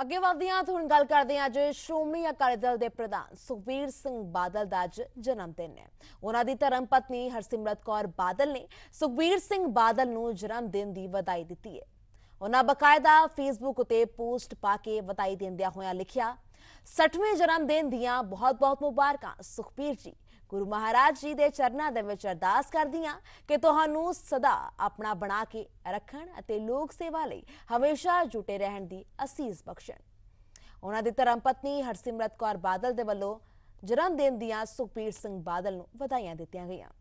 ਅੱਗੇ ਵਧਦੇ ਹਾਂ ਹੁਣ ਗੱਲ ਕਰਦੇ ਹਾਂ ਅੱਜ ਸ਼੍ਰੋਮਣੀ ਅਕਾਲੀ ਦਲ ਦੇ ਪ੍ਰਧਾਨ ਸੁਖਬੀਰ ਸਿੰਘ ਬਾਦਲ ਦਾ ਅੱਜ ਜਨਮ ਦਿਨ ਹੈ ਉਹਨਾਂ ਦੀ ਧਰਮ ਪਤਨੀ ਹਰਸਿਮਰਤ ਕੌਰ ਬਾਦਲ ਨੇ ਸੁਖਬੀਰ ਸਿੰਘ ਬਾਦਲ ਨੂੰ ਜਨਮ ਦਿਨ ਦੀ ਵਧਾਈ ਦਿੱਤੀ ਹੈ ਉਹਨਾਂ ਬਕਾਇਦਾ ਫੇਸਬੁੱਕ ਉਤੇ ਪੋਸਟ ਪਾ ਕੇ ਵਧਾਈ ਦਿੰਦਿਆਂ ਹੋਇਆਂ ਲਿਖਿਆ 60ਵੇਂ ਜਨਮ ਦਿਨ ਦੀਆਂ ਬਹੁਤ-ਬਹੁਤ ਮੁਬਾਰਕਾਂ ਸੁਖਬੀਰ ਜੀ ਗੁਰੂ ਮਹਾਰਾਜ ਜੀ ਦੇ ਚਰਨਾਂ ਦੇ ਵਿੱਚ ਅਰਦਾਸ ਕਰਦੀ ਆ ਕਿ ਤੁਹਾਨੂੰ ਸਦਾ ਆਪਣਾ ਬਣਾ ਕੇ ਰੱਖਣ ਅਤੇ ਲੋਕ ਸੇਵਾ ਲਈ ਹਮੇਸ਼ਾ ਜੁਟੇ ਰਹਿਣ ਦੀ ਅਸੀਸ ਬਖਸ਼ਣ ਉਹਨਾਂ ਦੀ ਧਰਮ ਪਤਨੀ ਹਰਸਿਮਰਤ ਕੌਰ ਬਾਦਲ ਦੇ ਵੱਲੋਂ ਜਨਮ ਦਿਨ ਦੀਆਂ ਸੁਖਪੀਰ ਸਿੰਘ ਬਾਦਲ ਨੂੰ ਵਧਾਈਆਂ ਦਿੱਤੀਆਂ ਗਈਆਂ